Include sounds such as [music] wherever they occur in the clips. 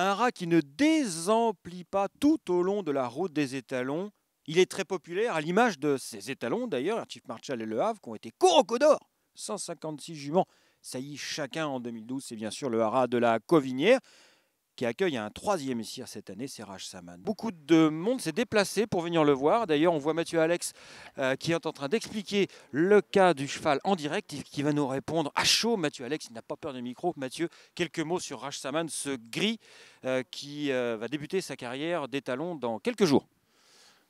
un rat qui ne désemplit pas tout au long de la route des étalons. Il est très populaire, à l'image de ses étalons d'ailleurs, Chief Marshall et Le Havre, qui ont été corocos d'or. 156 juments saillis chacun en 2012, c'est bien sûr le haras de la Covinière qui accueille un troisième sire cette année, c'est Raj Saman. Beaucoup de monde s'est déplacé pour venir le voir. D'ailleurs, on voit Mathieu Alex euh, qui est en train d'expliquer le cas du cheval en direct et qui va nous répondre à chaud. Mathieu Alex, il n'a pas peur du micro. Mathieu, quelques mots sur Raj Saman, ce gris euh, qui euh, va débuter sa carrière d'étalon dans quelques jours.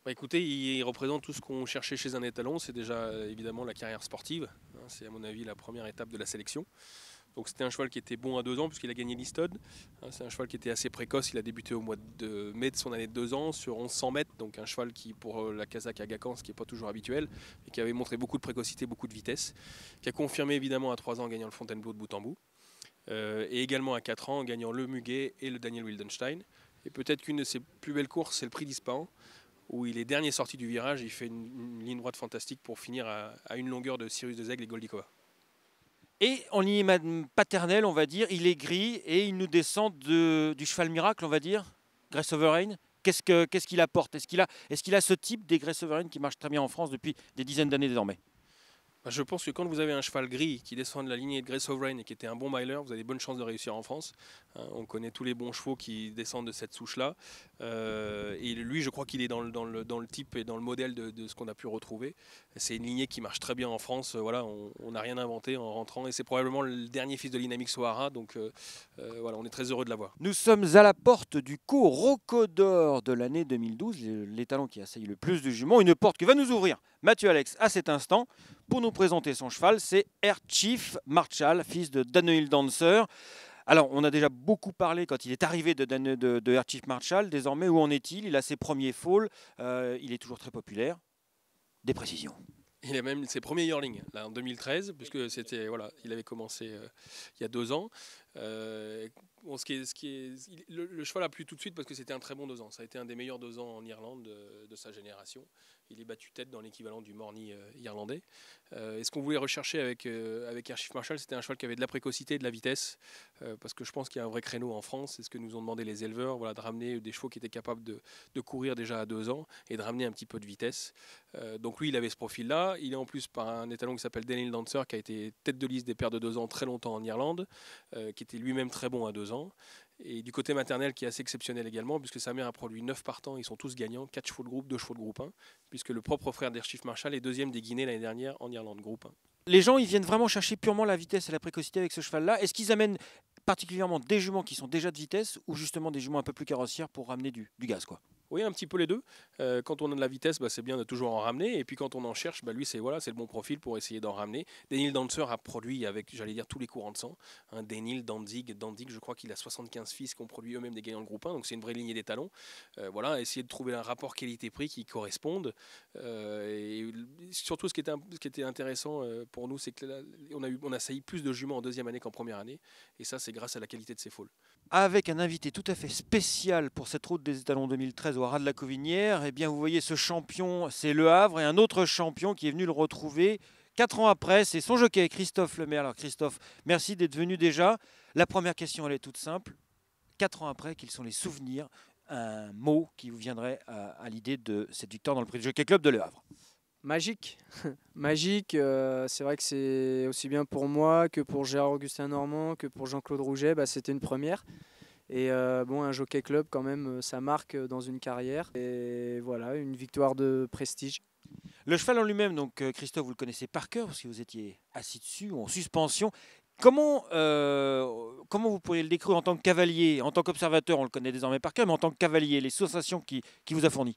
Bah, écoutez, il représente tout ce qu'on cherchait chez un étalon. C'est déjà évidemment la carrière sportive. Hein. C'est à mon avis la première étape de la sélection. Donc c'était un cheval qui était bon à deux ans puisqu'il a gagné l'Istod. Hein, c'est un cheval qui était assez précoce. Il a débuté au mois de mai de son année de deux ans sur 1100 mètres. Donc un cheval qui pour euh, la Kazakh à Gacan, ce qui n'est pas toujours habituel, et qui avait montré beaucoup de précocité, beaucoup de vitesse, qui a confirmé évidemment à trois ans en gagnant le Fontainebleau de bout en bout. Euh, et également à 4 ans en gagnant le Muguet et le Daniel Wildenstein. Et peut-être qu'une de ses plus belles courses, c'est le Prix d'Ispahan, où il est dernier sorti du virage, il fait une, ligne droite fantastique pour finir à, une longueur de Cyrus de Zeg et Goldikova. Et en ligne paternelle, on va dire, il est gris et il nous descend du cheval miracle, on va dire, Grace Sovereign. Qu'est-ce qu'il apporte Est-ce qu'il a, -ce type des Grace Sovereign qui marche très bien en France depuis des dizaines d'années désormais bah, je pense que quand vous avez un cheval gris qui descend de la lignée de Grey Sovereign et qui était un bon miler, vous avez bonne chance de réussir en France. Hein. on connaît tous les bons chevaux qui descendent de cette souche-là. Euh, et lui, je crois qu'il est dans le, dans, le, dans le, type et dans le modèle de, de ce qu'on a pu retrouver. C'est une lignée qui marche très bien en France. Euh, voilà, on n'a rien inventé en rentrant. Et c'est probablement le dernier fils de l'Inamic Sohara. Donc euh, voilà, on est très heureux de l'avoir. Nous sommes à la porte du cours Rocodor de l'année 2012. Les talents qui assaillent le plus de jument. Une porte que va nous ouvrir Mathieu Alex à cet instant pour nous présenter son cheval, c'est Air Chief Marshall, fils de Daniel Dancer. Alors, on a déjà beaucoup parlé quand il est arrivé de, de, de Air Marshall. Désormais, où en est-il Il a ses premiers falls. Euh, il est toujours très populaire. Des précisions. Il a même ses premiers yearlings, là, en 2013, puisque c'était, voilà, il avait commencé euh, il y a deux ans. Euh, ce qui le, cheval a plu tout de suite parce que c'était un très bon dosant Ça a été un des meilleurs deux en Irlande de, sa génération. Il est battu tête dans l'équivalent du Morny euh, irlandais. Euh, et ce qu'on voulait rechercher avec, avec Marshall, c'était un cheval qui avait de la précocité et de la vitesse. parce que je pense qu'il y a un vrai créneau en France. C'est ce que nous ont demandé les éleveurs voilà, de ramener des chevaux qui étaient capables de, courir déjà à deux ans et de ramener un petit peu de vitesse. donc lui, il avait ce profil-là. Il est en plus par un étalon qui s'appelle Daniel Dancer, qui a été tête de liste des pères de deux ans très longtemps en Irlande qui était lui-même très bon à deux ans. Et du côté maternel, qui est assez exceptionnel également, puisque sa mère a produit neuf partants, ils sont tous gagnants, quatre chevaux de groupe, deux chevaux de groupe 1, puisque le propre frère d'Erchif Marshall est deuxième des Guinées l'année dernière en Irlande groupe 1. Les gens, ils viennent vraiment chercher purement la vitesse et la précocité avec ce cheval-là. Est-ce qu'ils amènent particulièrement des juments qui sont déjà de vitesse ou justement des juments un peu plus carrossières pour ramener du, du gaz quoi oui, un petit peu les deux. Euh, quand on a de la vitesse, bah, c'est bien de toujours en ramener. Et puis quand on en cherche, bah, lui, c'est le bon profil pour essayer d'en ramener. Denil Dancer a produit avec, j'allais dire, tous les courants de sang. Hein, Daniel, Danzig, Danzig, je crois qu'il a 75 fils qui ont produit eux-mêmes des gagnants de groupe 1. Donc c'est une vraie lignée d'étalons euh, voilà, essayer de trouver un rapport qualité-prix qui corresponde. Euh, et surtout, ce qui était, intéressant pour nous, c'est qu'on a, a sailli plus de juments en deuxième année qu'en première année. Et ça, c'est grâce à la qualité de ses folles Avec un invité tout à fait spécial pour cette route des étalons 2013 de la Covinière, et eh bien vous voyez ce champion, c'est Le Havre, et un autre champion qui est venu le retrouver quatre ans après, c'est son jockey, Christophe Lemaire. Alors Christophe, merci d'être venu déjà. La première question, elle est toute simple. Quatre ans après, quels sont les souvenirs Un mot qui vous viendrait à, l'idée de cette victoire dans le prix du Jockey Club de Le Havre Magique, [laughs] magique. Euh, c'est vrai que c'est aussi bien pour moi que pour Gérard Augustin Normand, que pour Jean-Claude Rouget, bah, c'était une première. Et euh, bon, un jockey club, quand même, euh, ça marque euh, dans une carrière. Et voilà, une victoire de prestige. Le cheval en lui-même, donc Christophe, vous le connaissez par cœur, parce que vous étiez assis dessus en suspension. Comment, comment vous pourriez le décrire en tant que cavalier En tant qu'observateur, on le connaît désormais par cœur, mais en tant que cavalier, les sensations qu'il qui vous a fournies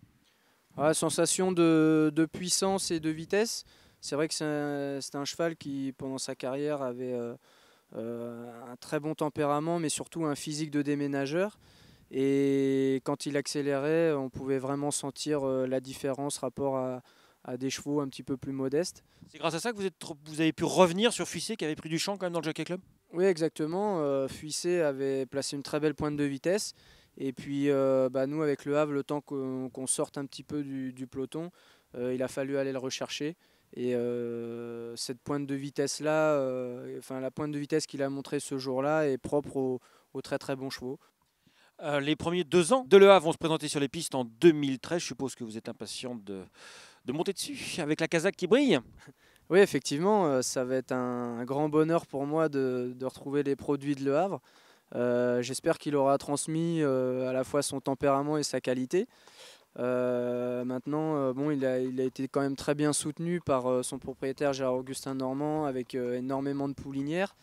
La ah, Sensation de, de, puissance et de vitesse. C'est vrai que c'est un, cheval qui, pendant sa carrière, avait. Euh, un très bon tempérament, mais surtout un physique de déménageur. Et quand il accélérait, on pouvait vraiment sentir euh, la différence rapport à, des chevaux un petit peu plus modestes. C'est grâce à ça que vous, vous avez pu revenir sur Fuissé qui avait pris du champ quand même dans le Jockey Club Oui, exactement. Euh, Fuissé avait placé une très belle pointe de vitesse. Et puis, bah, nous, avec Le Havre, le temps qu'on sorte un petit peu du, peloton, il a fallu aller le rechercher. Et euh, cette pointe de vitesse-là, euh, enfin la pointe de vitesse qu'il a montré ce jour-là est propre aux, très très bons chevaux. Euh, les premiers deux ans de Le Havre vont se présenter sur les pistes en 2013. Je suppose que vous êtes impatient de, monter dessus avec la casaque qui brille. [laughs] Oui, effectivement, ça va être un, grand bonheur pour moi de, retrouver les produits de Le Havre. J'espère qu'il aura transmis à la fois son tempérament et sa qualité. Euh, maintenant, euh, bon, il a, été quand même très bien soutenu par euh, son propriétaire Gérard-Augustin Normand avec énormément de poulinières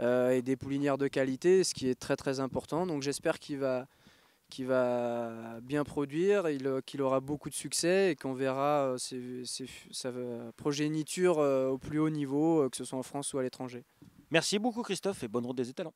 et des poulinières de qualité, ce qui est très très important. Donc j'espère qu'il va, va bien produire, qu'il aura beaucoup de succès et qu'on verra sa progéniture au plus haut niveau, que ce soit en France ou à l'étranger. Merci beaucoup Christophe et bonne route des étalons.